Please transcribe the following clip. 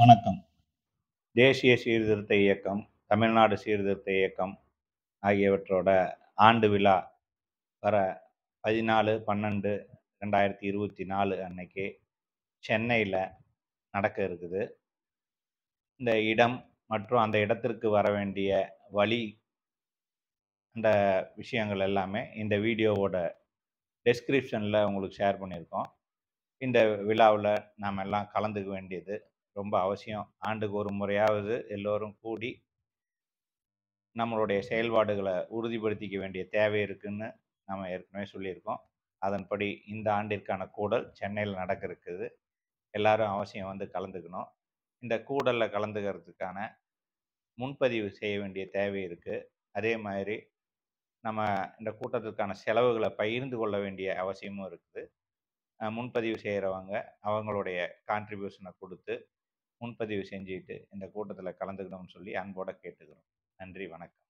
வணக்கம் தேசிய சீர்திருத்த இயக்கம் தமிழ்நாடு சீர்திருத்த இயக்கம் ஆகியவற்றோட ஆண்டு விழா வர பதினாலு பன்னெண்டு ரெண்டாயிரத்தி இருபத்தி நாலு அன்னைக்கு சென்னையில் நடக்க இருக்குது இந்த இடம் மற்றும் அந்த இடத்திற்கு வர வேண்டிய வழி அந்த விஷயங்கள் எல்லாமே இந்த வீடியோவோட டெஸ்கிரிப்ஷனில் உங்களுக்கு ஷேர் பண்ணியிருக்கோம் இந்த விழாவில் நாம் எல்லாம் கலந்துக்க வேண்டியது ரொம்ப அவசியம் ஆண்டுக்கு ஒரு முறையாவது எல்லோரும் கூடி நம்மளுடைய செயல்பாடுகளை உறுதிப்படுத்திக்க வேண்டிய தேவை இருக்குன்னு நம்ம ஏற்கனவே சொல்லியிருக்கோம் அதன்படி இந்த ஆண்டிற்கான கூடல் சென்னையில் நடக்க இருக்குது எல்லாரும் அவசியம் வந்து கலந்துக்கணும் இந்த கூடலில் கலந்துக்கிறதுக்கான முன்பதிவு செய்ய வேண்டிய தேவை இருக்குது அதே மாதிரி நம்ம இந்த கூட்டத்திற்கான செலவுகளை பகிர்ந்து கொள்ள வேண்டிய அவசியமும் இருக்குது முன்பதிவு செய்கிறவங்க அவங்களுடைய கான்ட்ரிபியூஷனை கொடுத்து முன்பதிவு செஞ்சுட்டு இந்த கூட்டத்தில் கலந்துக்கணும்னு சொல்லி அன்போடு கேட்டுக்கிறோம் நன்றி வணக்கம்